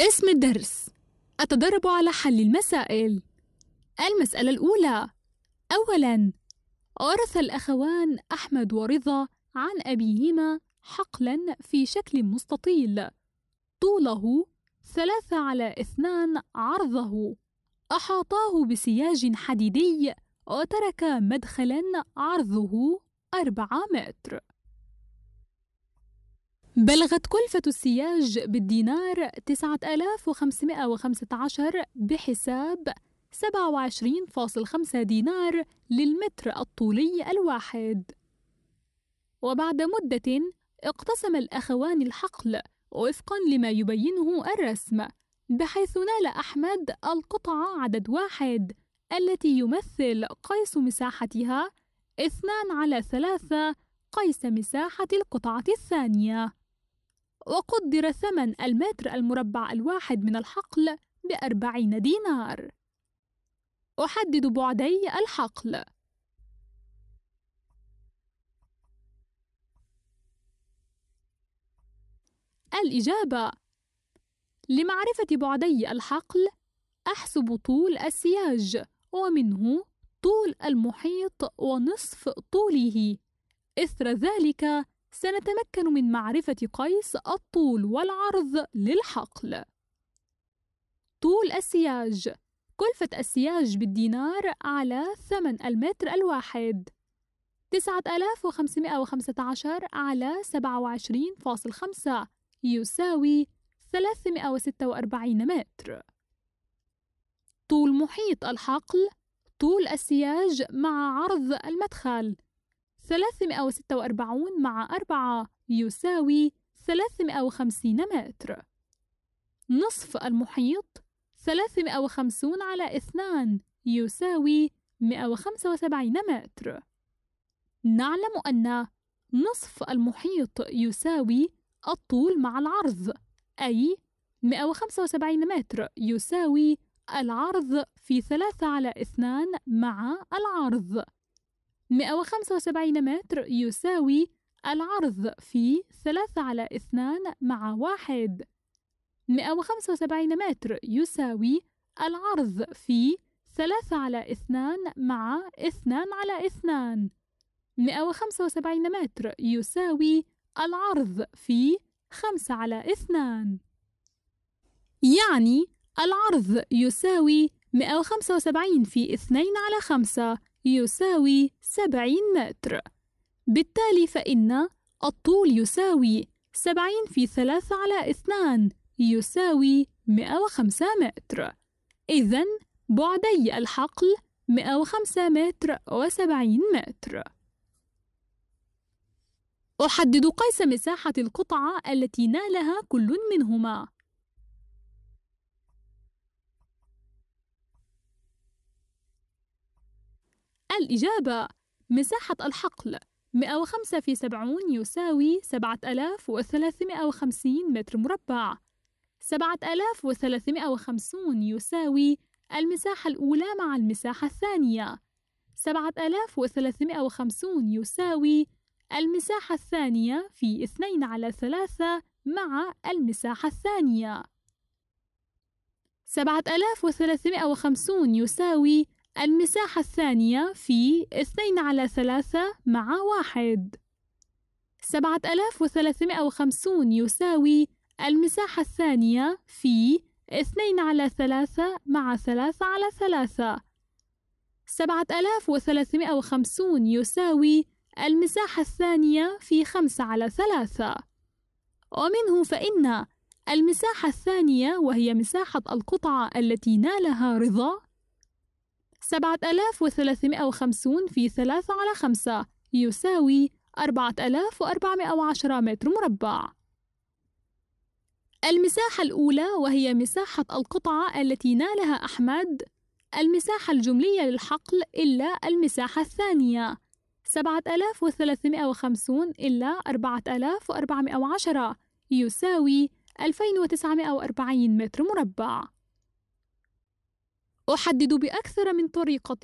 اسم الدرس أتدرب على حل المسائل المسألة الأولى أولاً ورث الأخوان أحمد ورضا عن أبيهما حقلاً في شكل مستطيل طوله ثلاثة على اثنان عرضه أحاطاه بسياج حديدي وترك مدخلا عرضه أربعة متر بلغت كلفة السياج بالدينار 9515 بحساب 27.5 دينار للمتر الطولي الواحد وبعد مدة اقتسم الأخوان الحقل وفقا لما يبينه الرسم بحيث نال أحمد القطعة عدد واحد التي يمثل قيس مساحتها اثنان على ثلاثة قيس مساحة القطعة الثانية وقدر ثمن المتر المربع الواحد من الحقل بأربعين دينار أحدد بعدي الحقل الإجابة لمعرفة بعدي الحقل أحسب طول السياج ومنه طول المحيط ونصف طوله إثر ذلك سنتمكن من معرفة قيس الطول والعرض للحقل طول السياج كلفة السياج بالدينار على ثمن المتر الواحد 9515 على 27.5 يساوي 346 متر طول محيط الحقل طول السياج مع عرض المدخل 346 مع 4 يساوي 350 متر نصف المحيط 350 على 2 يساوي 175 متر نعلم أن نصف المحيط يساوي الطول مع العرض أي 175 متر يساوي العرض في 3 على 2 مع العرض 175 متر يساوي العرض في 3 على 2 مع 1 175 متر يساوي العرض في 3 على 2 مع 2 على 2 175 متر يساوي العرض في 5 على 2 يعني العرض يساوي 175 في 2 على 5 يساوي 70 متر بالتالي فإن الطول يساوي 70 في 3 على 2 يساوي 105 متر إذا بعدي الحقل 105 متر و70 متر أحدد قيس مساحة القطعة التي نالها كل منهما الإجابة مساحة الحقل 105 في 70 يساوي 7350 متر مربع 7350 يساوي المساحة الأولى مع المساحة الثانية 7350 يساوي المساحة الثانية في 2 على 3 مع المساحة الثانية 7350 يساوي المساحة الثانية في اثنين على ثلاثة مع واحد سبعة ألاف وثلاثمائة وخمسون يساوي المساحة الثانية في اثنين على ثلاثة مع ثلاثة على ثلاثة سبعة ألاف وثلاثمائة وخمسون يساوي المساحة الثانية في خمسة على ثلاثة ومنه فإن المساحة الثانية وهي مساحة القطعة التي نالها رضا 7350 في 3 على 5 يساوي 4410 متر مربع المساحة الأولى وهي مساحة القطعة التي نالها أحمد المساحة الجملية للحقل إلا المساحة الثانية 7350 إلا 4410 يساوي 2940 متر مربع أحدد بأكثر من طريقة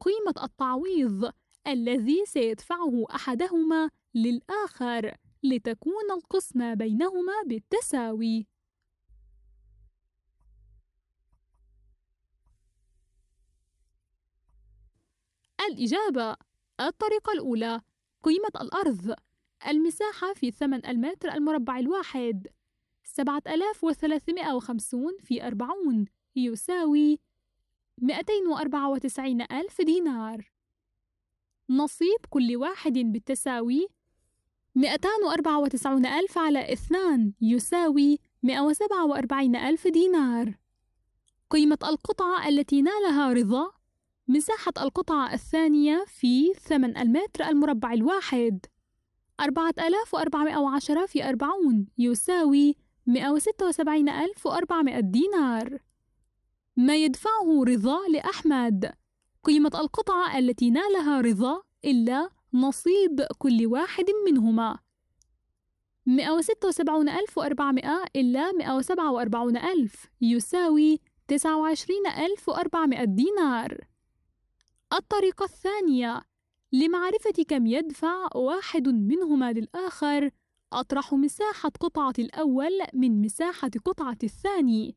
قيمة التعويض الذي سيدفعه أحدهما للآخر لتكون القسمة بينهما بالتساوي. الإجابة الطريقة الأولى قيمة الأرض المساحة في ثمن المتر المربع الواحد 7350 في 40 يساوي 294 ألف دينار نصيب كل واحد بالتساوي 294 ألف على 2 يساوي 147 ألف دينار قيمة القطعة التي نالها رضا مساحة القطعة الثانية في 8 المتر المربع الواحد 4410 في 40 يساوي 176400 دينار ما يدفعه رضا لأحمد قيمة القطعة التي نالها رضا إلا نصيب كل واحد منهما 176400 إلا 147000 يساوي 29400 دينار الطريقة الثانية لمعرفة كم يدفع واحد منهما للآخر أطرح مساحة قطعة الأول من مساحة قطعة الثاني